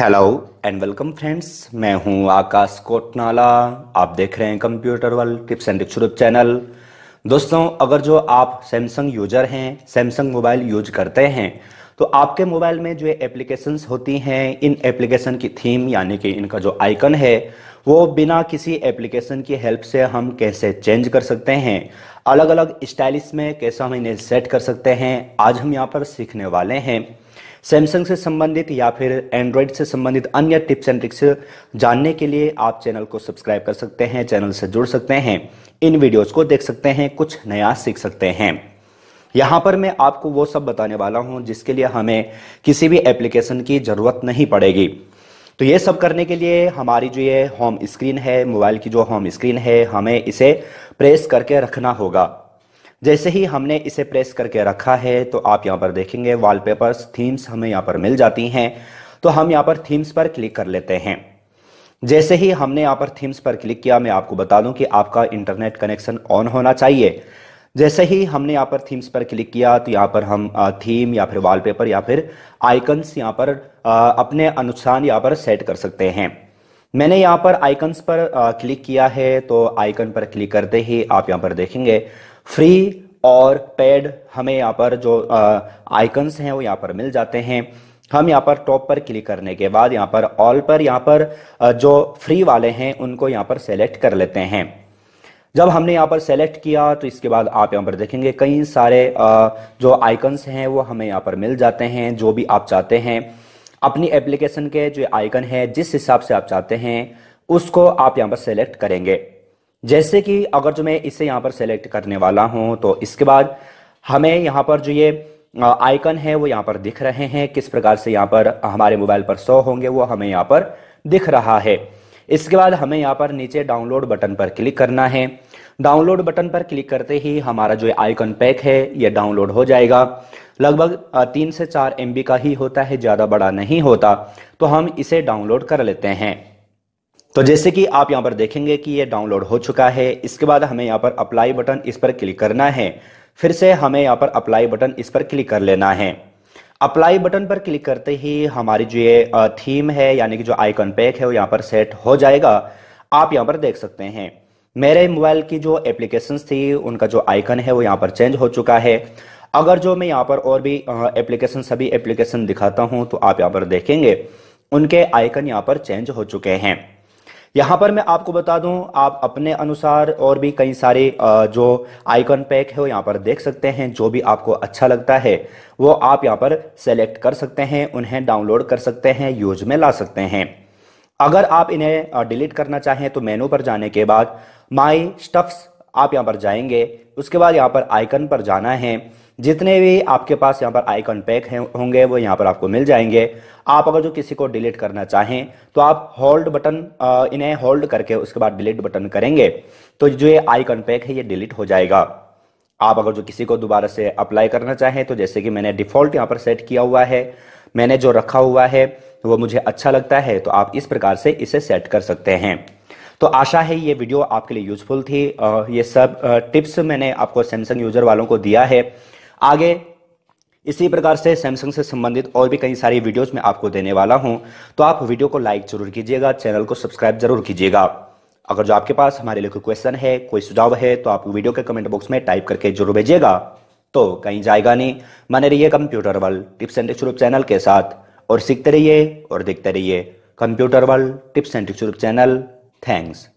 Hello and welcome friends मैं हूं आकाश कोटनाला आप देख रहे हैं computer world tips and tricks channel दोस्तों अगर जो आप सैमसंग यूजर हैं सैमसंग मोबाइल यूज करते हैं तो आपके मोबाइल में जो एप्लीकेशंस होती हैं इन एप्लीकेशन की थीम यानी कि इनका जो आइकन है वो बिना किसी एप्लीकेशन की हेल्प से हम कैसे चेंज कर सकते हैं अलग अलग स्टाइलिश में कैसे हम इन्हें सेट कर सकते हैं आज हम यहाँ पर सीखने वाले हैं सैमसंग से संबंधित या फिर एंड्रॉयड से संबंधित अन्य टिप्स एंड ट्रिक्स जानने के लिए आप चैनल को सब्सक्राइब कर सकते हैं चैनल से जुड़ सकते हैं इन वीडियोज़ को देख सकते हैं कुछ नया सीख सकते हैं यहाँ पर मैं आपको वो सब बताने वाला हूँ जिसके लिए हमें किसी भी एप्लीकेशन की ज़रूरत नहीं पड़ेगी तो ये सब करने के लिए हमारी जो ये होम स्क्रीन है मोबाइल की जो होम स्क्रीन है हमें इसे प्रेस करके रखना होगा जैसे ही हमने इसे प्रेस करके रखा है तो आप यहाँ पर देखेंगे वॉलपेपर्स थीम्स हमें यहाँ पर मिल जाती हैं तो हम यहाँ पर थीम्स पर क्लिक कर लेते हैं जैसे ही हमने यहाँ पर थीम्स पर क्लिक किया मैं आपको बता दूं कि आपका इंटरनेट कनेक्शन ऑन होना चाहिए जैसे ही हमने यहाँ पर थीम्स पर क्लिक किया तो यहाँ पर हम थीम या फिर वॉलपेपर या फिर आइकन्स यहाँ पर अपने अनुसार यहाँ पर सेट कर सकते हैं मैंने यहाँ पर आइकन्स पर क्लिक किया है तो आइकन पर क्लिक करते ही आप यहाँ पर देखेंगे फ्री और पेड हमें यहाँ पर जो आइकन्स हैं वो यहाँ पर मिल जाते हैं हम यहाँ पर टॉप पर क्लिक करने के बाद यहाँ पर ऑल पर यहाँ पर जो फ्री वाले हैं उनको यहाँ पर सेलेक्ट कर लेते हैं जब हमने यहाँ पर सेलेक्ट किया तो इसके बाद आप यहाँ पर देखेंगे कई सारे जो आइकन्स हैं वो हमें यहाँ पर मिल जाते हैं जो भी आप चाहते हैं अपनी एप्लीकेशन के जो आइकन है जिस हिसाब से आप चाहते हैं उसको आप यहाँ पर सेलेक्ट करेंगे जैसे कि अगर जो मैं इसे यहाँ पर सेलेक्ट करने वाला हूँ तो इसके बाद हमें यहाँ पर जो ये आइकन है वो यहाँ पर दिख रहे हैं किस प्रकार से यहाँ पर हमारे मोबाइल पर शो होंगे वो हमें यहाँ पर दिख रहा है इसके बाद हमें यहाँ पर नीचे डाउनलोड बटन पर क्लिक करना है डाउनलोड बटन पर क्लिक करते ही हमारा जो आइकन पैक है ये डाउनलोड हो जाएगा लगभग तीन से चार एम का ही होता है ज़्यादा बड़ा नहीं होता तो हम इसे डाउनलोड कर लेते हैं तो जैसे कि आप यहाँ पर देखेंगे कि ये डाउनलोड हो चुका है इसके बाद हमें यहाँ पर अप्लाई बटन इस पर क्लिक करना है फिर से हमें यहाँ पर अप्लाई बटन इस पर क्लिक कर लेना है अप्लाई बटन पर क्लिक करते ही हमारी जो ये थीम है यानी कि जो आइकन पैक है वो यहाँ पर सेट हो जाएगा आप यहाँ पर देख सकते हैं मेरे मोबाइल की जो एप्लीकेशंस थी उनका जो आइकन है वो यहाँ पर चेंज हो चुका है अगर जो मैं यहाँ पर और भी एप्लीकेशन सभी एप्लीकेशन दिखाता हूँ तो आप यहाँ पर देखेंगे उनके आइकन यहाँ पर चेंज हो चुके हैं यहाँ पर मैं आपको बता दूं आप अपने अनुसार और भी कई सारे जो आइकन पैक है वो यहाँ पर देख सकते हैं जो भी आपको अच्छा लगता है वो आप यहाँ पर सेलेक्ट कर सकते हैं उन्हें डाउनलोड कर सकते हैं यूज में ला सकते हैं अगर आप इन्हें डिलीट करना चाहें तो मेनू पर जाने के बाद माई स्टफ्स आप यहाँ पर जाएंगे उसके बाद यहाँ पर आइकन पर जाना है जितने भी आपके पास यहाँ पर आइकन पैक हैं होंगे वो यहाँ पर आपको मिल जाएंगे आप अगर जो किसी को डिलीट करना चाहें तो आप होल्ड बटन इन्हें होल्ड करके उसके बाद डिलीट बटन करेंगे तो जो ये आइकन पैक है ये डिलीट हो जाएगा आप अगर जो किसी को दोबारा से अप्लाई करना चाहें तो जैसे कि मैंने डिफ़ॉल्ट यहाँ पर सेट किया हुआ है मैंने जो रखा हुआ है वो मुझे अच्छा लगता है तो आप इस प्रकार से इसे सेट कर सकते हैं तो आशा है ये वीडियो आपके लिए यूजफुल थी ये सब टिप्स मैंने आपको सैमसंग यूजर वालों को दिया है आगे इसी प्रकार से सैमसंग से संबंधित और भी कई सारी वीडियोस मैं आपको देने वाला हूं तो आप वीडियो को लाइक जरूर कीजिएगा चैनल को सब्सक्राइब जरूर कीजिएगा अगर जो आपके पास हमारे लिए कोई क्वेश्चन है कोई सुझाव है तो आप वीडियो के कमेंट बॉक्स में टाइप करके जरूर भेजिएगा तो कहीं जाएगा नहीं माने रहिए computer world tips and tricks channel के साथ और सीखते रहिए और देखते रहिए computer world tips and tricks channel Thanks.